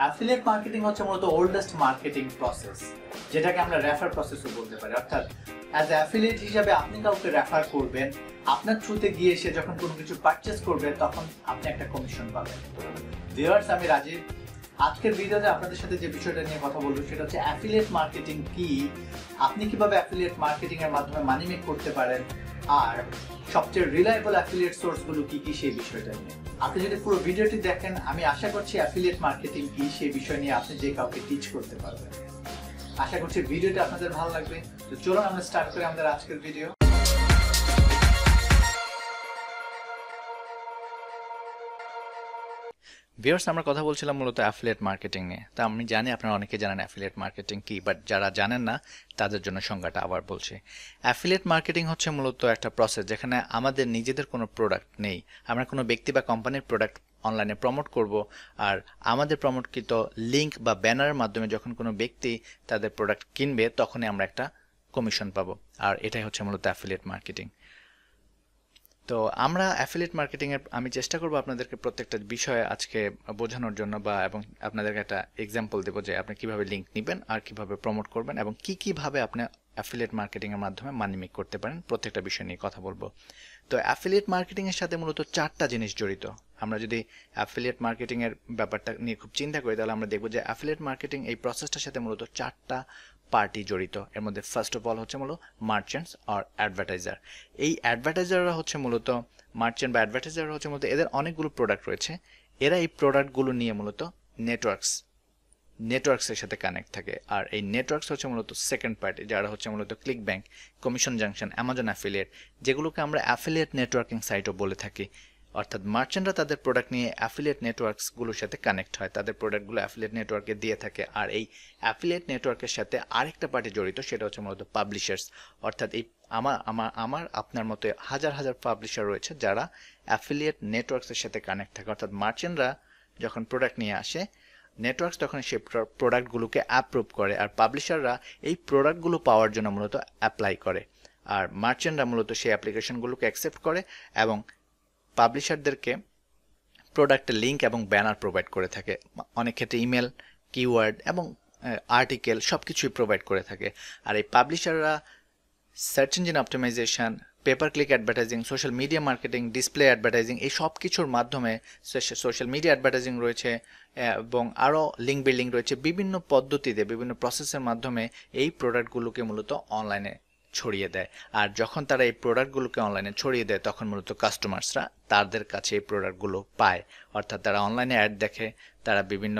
affiliate marketing হচ্ছে মূলত oldest marketing process যেটাকে আমরা রেফার প্রসেসও বলতে পারি অর্থাৎ অ্যাজ অ্যাফিলিয়েট হিসাবে আপনি কাউকে রেফার করবেন আপনার থ্রুতে গিয়ে সে যখন কোনো কিছু পারচেস করবে তখন আপনি একটা কমিশন পাবেন ভিউয়ার্স আমি রাজীব আজকের ভিডিওতে আপনাদের সাথে যে বিষয়টা নিয়ে কথা বলবো সেটা হচ্ছে অ্যাফিলিয়েট মার্কেটিং কি আপনি কিভাবে অ্যাফিলিয়েট মার্কেটিং এর মাধ্যমে মানি মেক করতে পারেন আর সবচেয়ে রিলায়েবল অ্যাফিলিয়েট সোর্সগুলো কি কি সেই বিষয়টা নিয়ে আপনি যদি পুরো ভিডিওটি দেখেন আমি আশা করছি অ্যাফিলিয়েট মার্কেটিং কি সেই বিষয় নিয়ে আপনি যে কাউকে টিচ করতে পারবেন আশা করছি ভিডিওটা আপনাদের ভালো লাগবে তো চলুন আমরা স্টার্ট করি আমাদের আজকের ভিডিও ভিউয়ার্স আমরা কথা বলছিলাম মূলত অ্যাফিলিয়েট মার্কেটিং নিয়ে তা আমি জানি আপনারা অনেকে জানেন অ্যাফিলিয়েট মার্কেটিং কি বাট যারা জানেন না তাদের জন্য সংজ্ঞাটা আবার বলছি অ্যাফিলিয়েট মার্কেটিং হচ্ছে মূলত একটা প্রসেস যেখানে আমাদের নিজেদের কোনো প্রোডাক্ট নেই আমরা কোনো ব্যক্তি বা কোম্পানির প্রোডাক্ট অনলাইনে প্রমোট করব আর আমাদের প্রমোটকৃত লিঙ্ক বা ব্যানারের মাধ্যমে যখন কোনো ব্যক্তি তাদের প্রোডাক্ট কিনবে তখনই আমরা একটা কমিশন পাবো আর এটাই হচ্ছে মূলত অ্যাফিলিয়েট মার্কেটিং তো আমরা অ্যাফিলিয়েট মার্কেটিংয়ের আমি চেষ্টা করব আপনাদেরকে প্রত্যেকটা বিষয়ে আজকে বোঝানোর জন্য বা এবং আপনাদেরকে একটা এক্সাম্পল দেবো যে আপনি কিভাবে লিঙ্ক নেবেন আর কিভাবে প্রমোট করবেন এবং কি কিভাবে আপনি অ্যাফিলিয়েট মার্কেটিংয়ের মাধ্যমে মানি মেক করতে পারেন প্রত্যেকটা বিষয় নিয়ে কথা বলবো তো অ্যাফিলিয়েট মার্কেটিংয়ের সাথে মূলত চারটা জিনিস জড়িত আমরা যদি অ্যাফিলিয়েট মার্কেটিংয়ের ব্যাপারটা নিয়ে খুব চিন্তা করি তাহলে আমরা দেখব যে অ্যাফিলিয়েট মার্কেটিং এই প্রসেসটার সাথে মূলত চারটা পার্টি জড়িত এর মধ্যে ফার্স্ট অফ অল হচ্ছে মূলত মার্চেন্টস আর অ্যাডভার্টাইজার এই অ্যাডভার্টাইজাররা হচ্ছে মূলত মার্চেন্ট বা অ্যাডভার্টাইজাররা হচ্ছে মূলত এদের অনেকগুলো প্রোডাক্ট রয়েছে এরা এই প্রোডাক্টগুলো নিয়ে মূলত নেটওয়ার্কস নেটওয়ার্কসের সাথে কানেক্ট থাকে আর এই নেটওয়ার্কস হচ্ছে মূলত সেকেন্ড পার্টি যারা হচ্ছে মূলত ClickBank commission junction Amazon affiliate যেগুলোকে আমরা অ্যাফিলিয়েট নেটওয়ার্কিং সাইটও বলে থাকি অর্থাৎ মার্চেন্টরা তাদের প্রোডাক্ট নিয়ে অ্যাফিলিয়েট নেটওয়ার্কসগুলোর সাথে কানেক্ট হয় তাদের প্রোডাক্টগুলো অ্যাফিলিয়েট নেটওয়ার্কে দিয়ে থাকে আর এই অ্যাফিলিয়েট নেটওয়ার্কের সাথে আরেকটা পার্টি জড়িত সেটা হচ্ছে মূলত পাবলিশার্স অর্থাৎ এই আমার আমার আমার আপনার মতো হাজার হাজার পাবলিশার রয়েছে যারা অ্যাফিলিয়েট নেটওয়ার্কসের সাথে কানেক্ট থাকে অর্থাৎ মার্চেন্টরা যখন প্রোডাক্ট নিয়ে আসে নেটওয়ার্কস তখন সেই প্রোডাক্টগুলোকে অ্যাপ্রুভ করে আর পাবলিশাররা এই প্রোডাক্টগুলো পাওয়ার জন্য মূলত অ্যাপ্লাই করে আর মার্চেন্টরা মূলত সেই অ্যাপ্লিকেশনগুলোকে অ্যাকসেপ্ট করে এবং পাবলিশারদেরকে প্রোডাক্টের লিঙ্ক এবং ব্যানার প্রোভাইড করে থাকে অনেক ক্ষেত্রে ইমেল কিওয়ার্ড এবং আর্টিকেল সব কিছুই প্রোভাইড করে থাকে আর এই পাবলিশাররা search engine optimization pay per click advertising social media marketing display advertising এই সব কিছুর মাধ্যমে সোশ্যাল মিডিয়া অ্যাডভার্টাইজিং রয়েছে এবং আরও লিঙ্ক বিল্ডিং রয়েছে বিভিন্ন পদ্ধতিতে বিভিন্ন প্রসেসের মাধ্যমে এই প্রোডাক্টগুলোকে মূলত অনলাইনে ছড়িয়ে দেয় আর যখন তারা এই প্রোডাক্টগুলোকে অনলাইনে ছড়িয়ে দেয় তখন মূলত কাস্টমার্সরা তাদের কাছে এই প্রোডাক্টগুলো পায় অর্থাৎ তারা অনলাইনে অ্যাড দেখে তারা বিভিন্ন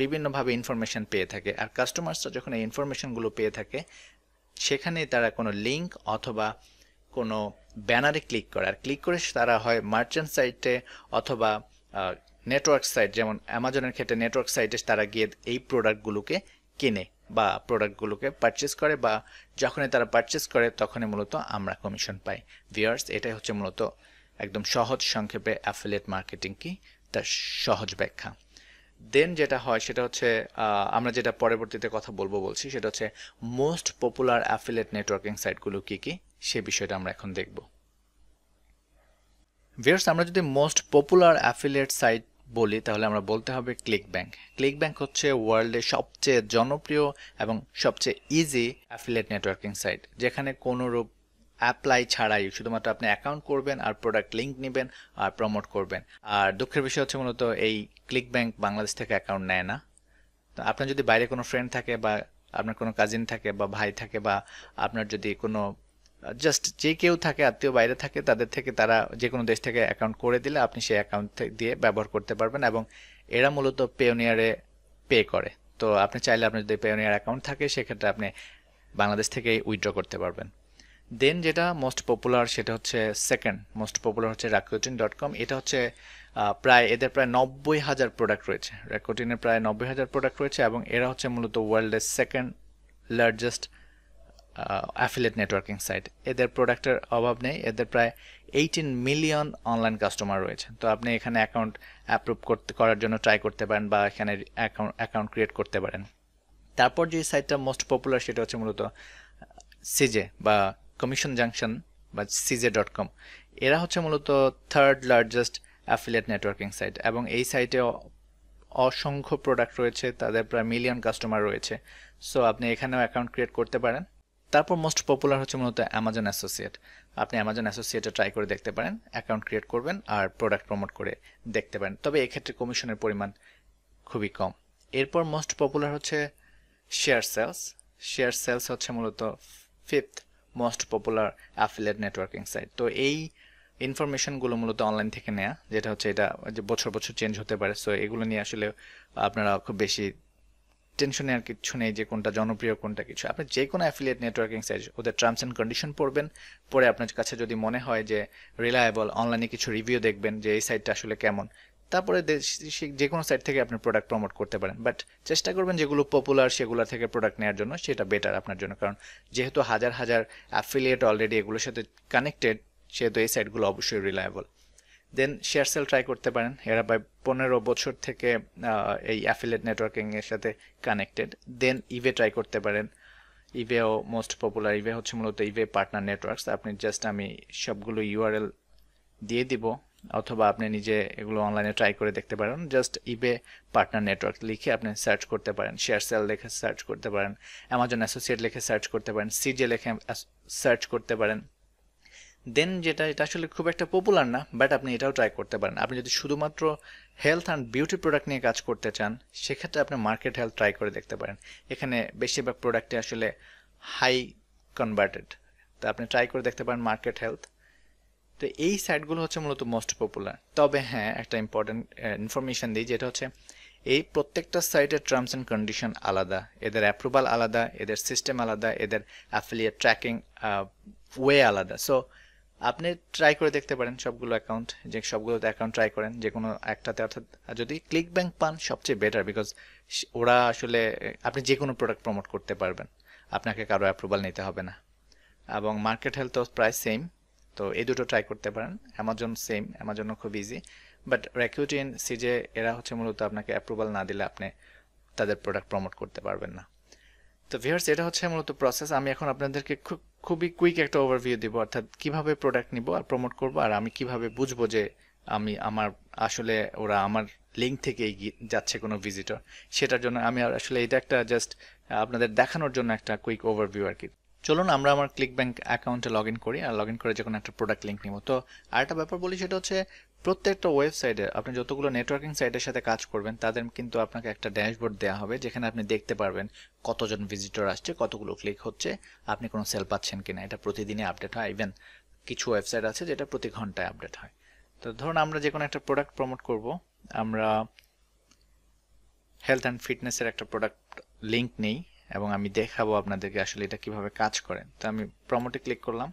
বিভিন্নভাবে ইনফরমেশান পেয়ে থাকে আর কাস্টমার্সরা যখন এই ইনফরমেশানগুলো পেয়ে থাকে সেখানে তারা কোনো লিঙ্ক অথবা কোনো ব্যানারে ক্লিক করে আর ক্লিক করে তারা হয় মার্চেন্ট সাইটে অথবা নেটওয়ার্ক সাইট যেমন অ্যামাজনের ক্ষেত্রে নেটওয়ার্ক সাইটে তারা গিয়ে এই প্রোডাক্টগুলোকে কেনে বা প্রোডাক্টগুলোকে পারচেস করে বা যখনই তারা পারচেস করে তখনই মূলত আমরা কমিশন পাই ভিওয়ার্স এটাই হচ্ছে মূলত একদম সহজ সংক্ষেপে অ্যাফিলিয়েট মার্কেটিং কি তার সহজ ব্যাখ্যা দেন যেটা হয় সেটা হচ্ছে আমরা যেটা পরবর্তীতে কথা বলবো বলছি সেটা হচ্ছে মোস্ট পপুলার অ্যাফিলেট নেটওয়ার্কিং সাইটগুলো কি কি সে বিষয়টা আমরা এখন দেখব ভিওয়ার্স আমরা যদি মোস্ট পপুলার অ্যাফিলেট সাইট বলি তাহলে আমরা বলতে হবে ক্লিক ব্যাংক ক্লিক ব্যাংক হচ্ছে ওয়ার্ল্ডের সবচেয়ে জনপ্রিয় এবং সবচেয়ে ইজি অ্যাফিলেট নেটওয়ার্কিং সাইট যেখানে কোনোরূপ অ্যাপ্লাই ছাড়াই শুধুমাত্র আপনি অ্যাকাউন্ট করবেন আর প্রোডাক্ট লিঙ্ক নেবেন আর প্রমোট করবেন আর দুঃখের বিষয় হচ্ছে মূলত এই ক্লিক ব্যাংক বাংলাদেশ থেকে অ্যাকাউন্ট নেয় না তো আপনার যদি বাইরে কোনো ফ্রেন্ড থাকে বা আপনার কোনো কাজিন থাকে বা ভাই থাকে বা আপনার যদি কোনো জাস্ট যে কেউ থাকে আত্মীয় বাইরে থাকে তাদের থেকে তারা যে কোনো দেশ থেকে অ্যাকাউন্ট করে দিলে আপনি সেই অ্যাকাউন্ট দিয়ে ব্যবহার করতে পারবেন এবং এরা মূলত পেওনিয়ারে পে করে তো আপনি চাইলে আপনার যদি পেওনিয়ার অ্যাকাউন্ট থাকে সেক্ষেত্রে আপনি বাংলাদেশ থেকে উইথড্র করতে পারবেন দেন যেটা মোস্ট পপুলার সেটা হচ্ছে সেকেন্ড মোস্ট পপুলার হচ্ছে রাকুটিন ডট কম এটা হচ্ছে প্রায় এদের প্রায় নব্বই হাজার প্রোডাক্ট রয়েছে রাকুটিনের প্রায় নব্বই হাজার প্রোডাক্ট রয়েছে এবং এরা হচ্ছে মূলত ওয়ার্ল্ডের second largest affiliate networking site এদের প্রোডাক্টের অভাব নেই এদের প্রায় এইটিন মিলিয়ন অনলাইন কাস্টমার রয়েছে তো আপনি এখানে অ্যাকাউন্ট অ্যাপ্রুভ করতে করার জন্য ট্রাই করতে পারেন বা এখানে অ্যাকাউন্ট অ্যাকাউন্ট ক্রিয়েট করতে পারেন তারপর যে সাইটটা মোস্ট পপুলার সেটা হচ্ছে মূলত সিজে বা কমিশন জাংশন বা সিজে ডট কম এরা হচ্ছে মূলত third largest affiliate networking site এবং এই সাইটে অসংখ্য প্রোডাক্ট রয়েছে তাদের প্রায় মিলিয়ন কাস্টমার রয়েছে সো আপনি এখানেও অ্যাকাউন্ট ক্রিয়েট করতে পারেন তারপর মোস্ট পপুলার হচ্ছে মূলত অ্যামাজন অ্যাসোসিয়েট আপনি অ্যামাজন অ্যাসোসিয়েটে ট্রাই করে দেখতে পারেন অ্যাকাউন্ট ক্রিয়েট করবেন আর প্রোডাক্ট প্রমোট করে দেখতে পারেন তবে এক্ষেত্রে কমিশনের পরিমাণ খুবই কম এরপর মোস্ট পপুলার হচ্ছে শেয়ার সেলস শেয়ার সেলস হচ্ছে মূলত fifth most popular affiliate networking site তো এই ইনফরমেশনগুলো মূলত অনলাইন থেকে নেওয়া যেটা হচ্ছে এটা বছর বছর চেঞ্জ হতে পারে সো এগুলো নিয়ে আসলে আপনারা খুব বেশি টেনশনে আর কিছু নেই যে কোনটা জনপ্রিয় কোনটা কিছু আপনি যে কোনো অ্যাফিলিয়েট নেটওয়ার্কিং সাইজ ওদের টার্মস অ্যান্ড কন্ডিশন পড়বেন পরে আপনার কাছে যদি মনে হয় যে রিলায়েবল অনলাইনে কিছু রিভিউ দেখবেন যে এই সাইটটা আসলে কেমন তারপরে যে কোনো সাইট থেকে আপনি প্রোডাক্ট প্রমোট করতে পারেন বাট চেষ্টা করবেন যেগুলো পপুলার সেগুলো থেকে প্রোডাক্ট নেওয়ার জন্য সেটা বেটার আপনার জন্য কারণ যেহেতু হাজার হাজার অ্যাফিলিয়েট অলরেডি এগুলোর সাথে কানেক্টেড সেহেতু এই সাইটগুলো অবশ্যই reliable then share sale try করতে পারেন এরা বাই পনেরো বছর থেকে এই অ্যাফিলেট নেটওয়ার্কিংয়ের সাথে কানেক্টেড দেন ইভে ট্রাই করতে পারেন ইভেও মোস্ট পপুলার ইভে হচ্ছে মূলত ইভে পার্টনার নেটওয়ার্কস আপনি জাস্ট আমি সবগুলো ইউআরএল দিয়ে দিব অথবা আপনি নিজে এগুলো অনলাইনে ট্রাই করে দেখতে পারেন জাস্ট ইবে পার্টনার নেটওয়ার্ক লিখে আপনি সার্চ করতে পারেন শেয়ার সেল লিখে সার্চ করতে পারেন অ্যামাজন অ্যাসোসিয়েট লিখে সার্চ করতে পারেন সিজে লেখে সার্চ করতে পারেন দেন যেটা এটা আসলে খুব একটা পপুলার না বাট আপনি এটাও ট্রাই করতে পারেন আপনি যদি শুধুমাত্র হেলথ অ্যান্ড বিউটি প্রোডাক্ট নিয়ে কাজ করতে চান সেক্ষেত্রে আপনি মার্কেট হেলথ ট্রাই করে দেখতে পারেন এখানে বেশিরভাগ প্রোডাক্টে আসলে হাই কনভার্টেড তো আপনি ট্রাই করে দেখতে পারেন মার্কেট হেলথ তো এই সাইটগুলো হচ্ছে মূলত মোস্ট পপুলার তবে হ্যাঁ একটা ইম্পর্টেন্ট ইনফরমেশান দিই যেটা হচ্ছে এই প্রত্যেকটা সাইটের টার্মস অ্যান্ড কন্ডিশন আলাদা এদের অ্যাপ্রুভাল আলাদা এদের সিস্টেম আলাদা এদের অ্যাফিলিয়েট ট্র্যাকিং ওয়ে আলাদা সো আপনি ট্রাই করে দেখতে পারেন সবগুলো অ্যাকাউন্ট যে সবগুলোতে অ্যাকাউন্ট ট্রাই করেন যে কোনো একটাতে অর্থাৎ যদি ক্লিক ব্যাংক পান সবচেয়ে বেটার বিকজ ওরা আসলে আপনি যে কোনো প্রোডাক্ট প্রমোট করতে পারবেন আপনাকে কারো অ্যাপ্রুভাল নিতে হবে না এবং মার্কেট হেলথ প্রায় সেম তো এই দুটো ট্রাই করতে পারেন অ্যামাজন সেম অ্যামাজনও খুব ইজি বাট রেকিউটিন সিজে এরা হচ্ছে মূলত আপনাকে অ্যাপ্রুভাল না দিলে আপনি তাদের প্রোডাক্ট প্রমোট করতে পারবেন না তো ভিউয়ার্স এটা হচ্ছে মূলত প্রসেস আমি এখন আপনাদেরকে খুব খুবই কুইক একটা ওভারভিউ দেবো অর্থাৎ কিভাবে প্রোডাক্ট নিব আর প্রমোট করব আর আমি কিভাবে বুঝবো যে আমি আমার আসলে ওরা আমার লিঙ্ক থেকে যাচ্ছে কোনো ভিজিটর সেটার জন্য আমি আসলে এটা একটা জাস্ট আপনাদের দেখানোর জন্য একটা কুইক ওভারভিউ আর কি চলুন আমরা আমার ক্লিক ব্যাংক অ্যাকাউন্টে লগ ইন করি আর লগ ইন করে যখন একটা প্রোডাক্ট লিঙ্ক নিব তো আরেকটা ব্যাপার বলি সেটা হচ্ছে প্রত্যেকটা ওয়েবসাইটে আপনি যতগুলো নেটওয়ার্কিং সাইটের সাথে কাজ করবেন তাদের কিন্তু আপনাকে একটা ড্যাশবোর্ড দেওয়া হবে যেখানে আপনি দেখতে পারবেন কতজন ভিজিটর আসছে কতগুলো ক্লিক হচ্ছে আপনি কোনো সেল পাচ্ছেন কিনা এটা প্রতিদিনে আপডেট হয় ইভেন কিছু ওয়েবসাইট আছে যেটা প্রতি ঘন্টায় আপডেট হয় তো ধরুন আমরা যে কোনো একটা প্রোডাক্ট প্রমোট করব আমরা হেলথ অ্যান্ড ফিটনেসের একটা প্রোডাক্ট লিঙ্ক নেই এবং আমি দেখাবো আপনাদেরকে আসলে এটা কিভাবে কাজ করে তো আমি প্রমোটে ক্লিক করলাম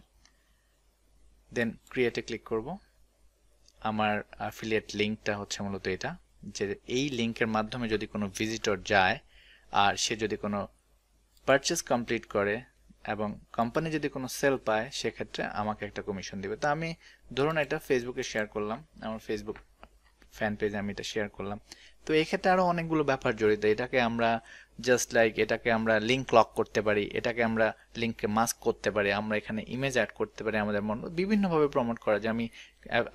দেন ক্রিয়েটে ক্লিক করবো আমার অ্যাফিলিয়েট লিঙ্কটা হচ্ছে মূলত এটা যে এই লিঙ্কের মাধ্যমে যদি কোনো ভিজিটর যায় আর সে যদি কোনো পারচেস কমপ্লিট করে এবং কোম্পানি যদি কোনো সেল পায় সেক্ষেত্রে আমাকে একটা কমিশন দেবে তা আমি ধরুন এটা ফেসবুকে শেয়ার করলাম আমার ফেসবুক ফ্যান পেজে আমি এটা শেয়ার করলাম তো এক্ষেত্রে আরও অনেকগুলো ব্যাপার জড়িত এটাকে আমরা জাস্ট লাইক এটাকে আমরা লিঙ্ক লক করতে পারি এটাকে আমরা লিঙ্ককে মাস্ক করতে পারি আমরা এখানে ইমেজ অ্যাড করতে পারি আমাদের মন বিভিন্নভাবে প্রমোট করা যায় আমি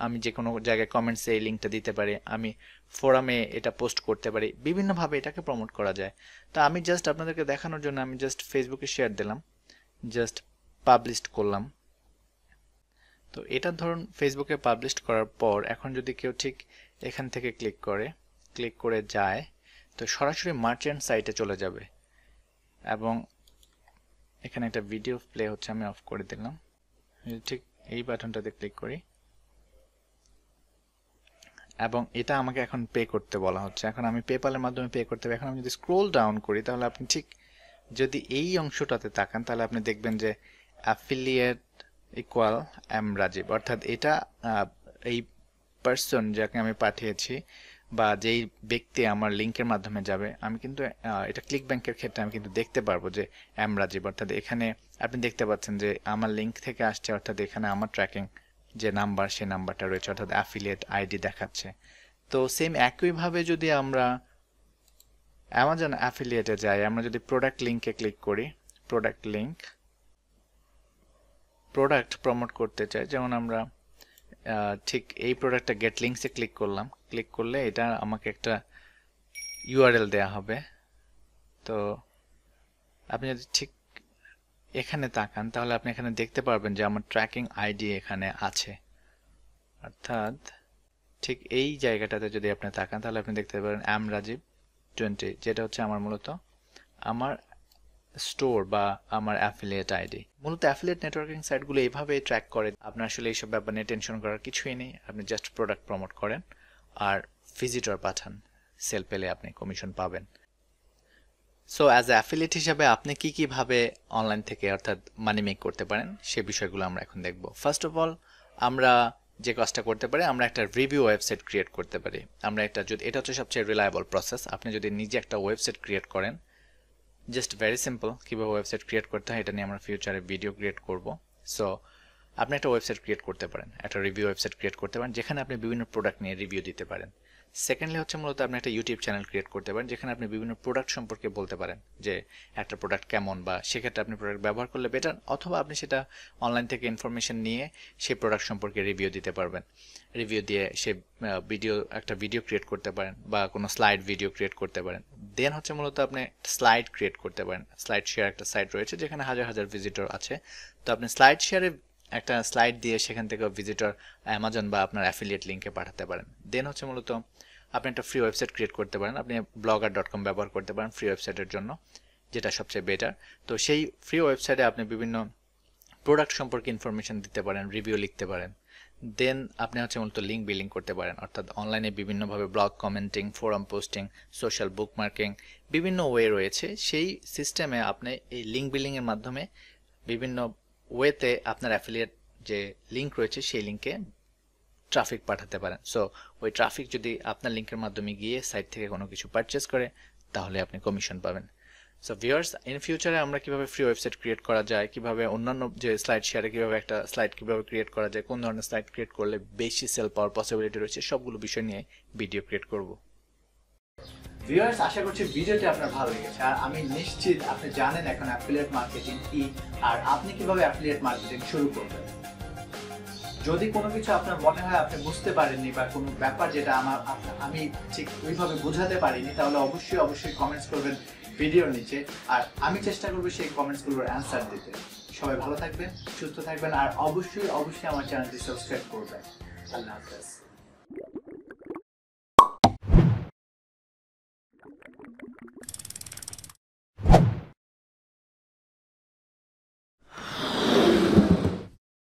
আমি যে কোনো জায়গায় কমেন্টসে এই লিঙ্কটা দিতে পারি আমি ফোরামে এটা পোস্ট করতে পারি বিভিন্নভাবে এটাকে প্রমোট করা যায় তো আমি জাস্ট আপনাদেরকে দেখানোর জন্য আমি জাস্ট ফেসবুকে শেয়ার দিলাম জাস্ট পাবলিশ করলাম তো এটা ধরুন ফেসবুকে পাবলিশ করার পর এখন যদি কেউ ঠিক এখান থেকে ক্লিক করে ক্লিক করে যায় তো সরাসরি মার্চেন্ট সাইটে চলে যাবে এবং এখানে একটা ভিডিও প্লে হচ্ছে আমি অফ করে দিলাম ঠিক এই বাটনটাতে ক্লিক করি এবং এটা আমাকে এখন পে করতে বলা হচ্ছে এখন আমি পেপালের মাধ্যমে পে করতে হবে এখন আমি যদি স্ক্রোল ডাউন করি তাহলে আপনি ঠিক যদি এই অংশটাতে তাকান তাহলে আপনি দেখবেন যে অ্যাফিলিয়েট ইকুয়াল অ্যাম রাজীব অর্থাৎ এটা এই পার্সন যাকে আমি পাঠিয়েছি বা যেই ব্যক্তি আমার লিঙ্কের মাধ্যমে যাবে আমি কিন্তু এটা ক্লিক ব্যাংকের ক্ষেত্রে আমি কিন্তু দেখতে পারবো যে অ্যামরাজিব অর্থাৎ এখানে আপনি দেখতে পাচ্ছেন যে আমার লিঙ্ক থেকে আসছে অর্থাৎ এখানে আমার ট্র্যাকিং যে নাম্বার সেই নাম্বারটা রয়েছে অর্থাৎ অ্যাফিলিয়েট আইডি দেখাচ্ছে তো সেম একইভাবে যদি আমরা অ্যামাজন অ্যাফিলিয়েটে যাই আমরা যদি প্রোডাক্ট লিঙ্কে ক্লিক করি প্রোডাক্ট লিঙ্ক প্রোডাক্ট প্রমোট করতে চাই যেমন আমরা ঠিক এই প্রোডাক্টটা গেট লিঙ্কসে ক্লিক করলাম ক্লিক করলে এটা আমাকে একটা ইউআরএল দেয়া হবে তো আপনি যদি ঠিক এখানে তাকান তাহলে আপনি এখানে দেখতে পারবেন যে আমার ট্র্যাকিং আইডি এখানে আছে অর্থাৎ ঠিক এই জায়গাটাতে যদি আপনি তাকান তাহলে আপনি দেখতে পারেন অ্যাম রাজীব টোয়েন্টি যেটা হচ্ছে আমার মূলত আমার স্টোর বা আমার অ্যাফিলিয়েট আইডি মূলত অ্যাফিলিয়েট নেটওয়ার্কিং সাইটগুলো এইভাবে ট্র্যাক করে আপনার আসলে এইসব ব্যাপার নিয়ে টেনশন করার কিছুই নেই আপনি জাস্ট প্রোডাক্ট প্রমোট করেন আর ভিজিটর পাঠান সেল পেলে আপনি কমিশন পাবেন সো অ্যাজ এ অ্যাফিলিয়েট হিসাবে আপনি কী কীভাবে অনলাইন থেকে অর্থাৎ মানি মেক করতে পারেন সে বিষয়গুলো আমরা এখন দেখব ফার্স্ট অফ অল আমরা যে কাজটা করতে পারি আমরা একটা রিভিউ ওয়েবসাইট ক্রিয়েট করতে পারি আমরা একটা যদি এটা হচ্ছে সবচেয়ে রিলায়েবল প্রসেস আপনি যদি নিজে একটা ওয়েবসাইট ক্রিয়েট করেন জাস্ট ভেরি সিম্পল কীভাবে ওয়েবসাইট ক্রিয়েট করতে হয় এটা নিয়ে আমরা ফিউচারে ভিডিও ক্রিয়েট করব সো আপনি একটা ওয়েবসাইট ক্রিয়েট করতে পারেন একটা রিভিউ ওয়েবসাইট ক্রিয়েট করতে পারেন যেখানে আপনি বিভিন্ন প্রোডাক্ট নিয়ে রিভিউ দিতে পারেন সেকেন্ডলি হচ্ছে মূলত আপনি একটা ইউটিউব চ্যানেল ক্রিয়েট করতে পারেন যেখানে আপনি বিভিন্ন প্রোডাক্ট সম্পর্কে বলতে পারেন যে একটা প্রোডাক্ট কেমন বা সেক্ষেত্রে আপনি প্রোডাক্ট ব্যবহার করলে বেটার অথবা আপনি সেটা অনলাইন থেকে ইনফরমেশন নিয়ে সেই প্রোডাক্ট সম্পর্কে রিভিউ দিতে পারবেন রিভিউ দিয়ে সে ভিডিও একটা ভিডিও ক্রিয়েট করতে পারেন বা কোনো স্লাইড ভিডিও ক্রিয়েট করতে পারেন দেন হচ্ছে মূলত আপনি স্লাইড ক্রিয়েট করতে পারেন স্লাইড শেয়ার একটা সাইট রয়েছে যেখানে হাজার হাজার ভিজিটর আছে তো আপনি স্লাইড শেয়ারে একটা স্লাইড দিয়ে সেখান থেকে ভিজিটর অ্যামাজন বা আপনার অ্যাফিলিয়েট লিঙ্কে পাঠাতে পারেন দেন হচ্ছে মূলত আপনি একটা ফ্রি ওয়েবসাইট ক্রিয়েট করতে পারেন আপনি ব্লগার ডট কম ব্যবহার করতে পারেন ফ্রি ওয়েবসাইটের জন্য যেটা সবচেয়ে বেটার তো সেই ফ্রি ওয়েবসাইটে আপনি বিভিন্ন প্রোডাক্ট সম্পর্কে ইনফরমেশন দিতে পারেন রিভিউ লিখতে পারেন দেন আপনি হচ্ছে মূলত লিঙ্ক বিলিং করতে পারেন অর্থাৎ অনলাইনে বিভিন্নভাবে blog commenting forum posting social bookmarking বিভিন্ন ওয়ে রয়েছে সেই সিস্টেমে আপনি এই লিঙ্ক বিলিংয়ের মাধ্যমে বিভিন্ন ওয়েতে আপনার অ্যাফিলিয়েট যে লিঙ্ক রয়েছে সেই লিঙ্কে ট্রাফিক পাঠাতে পারেন সো ওই ট্রাফিক যদি আপনার লিঙ্কের মাধ্যমে গিয়ে সাইট থেকে কোনো কিছু পারচেস করে তাহলে আপনি কমিশন পাবেন সো ভিউয়ার্স ইন ফিউচারে আমরা কিভাবে ফ্রি ওয়েবসাইট ক্রিয়েট করা যায় কিভাবে অন্যান্য যে স্লাইড শেয়ারে কিভাবে একটা স্লাইড কিভাবে ক্রিয়েট করা যায় কোন ধরনের স্লাইড ক্রিয়েট করলে বেশি সেল পাওয়ার পসিবিলিটি রয়েছে সবগুলো বিষয় নিয়ে ভিডিও ক্রিয়েট করবো ভিউয়ার্স আশা করছি ভিডিওটি আপনার ভালো লেগেছে আর আমি নিশ্চিত আপনি জানেন এখন অ্যাফিলিয়েট মার্কেটিং কি আর আপনি কিভাবে অ্যাফিলিয়েট মার্কেটিং শুরু করবেন যদি কোনো কিছু আপনার মনে হয় আপনি বুঝতে পারেননি বা কোনো ব্যাপার যেটা আমার আমি ঠিক ওইভাবে বোঝাতে পারিনি তাহলে অবশ্যই অবশ্যই কমেন্টস করবেন ভিডিওর নিচে আর আমি চেষ্টা করবো সেই কমেন্টসগুলোর অ্যান্সার দিতে সবাই ভালো থাকবেন সুস্থ থাকবেন আর অবশ্যই অবশ্যই আমার চ্যানেলটি সাবস্ক্রাইব করবেন আল্লাহ হাফেজ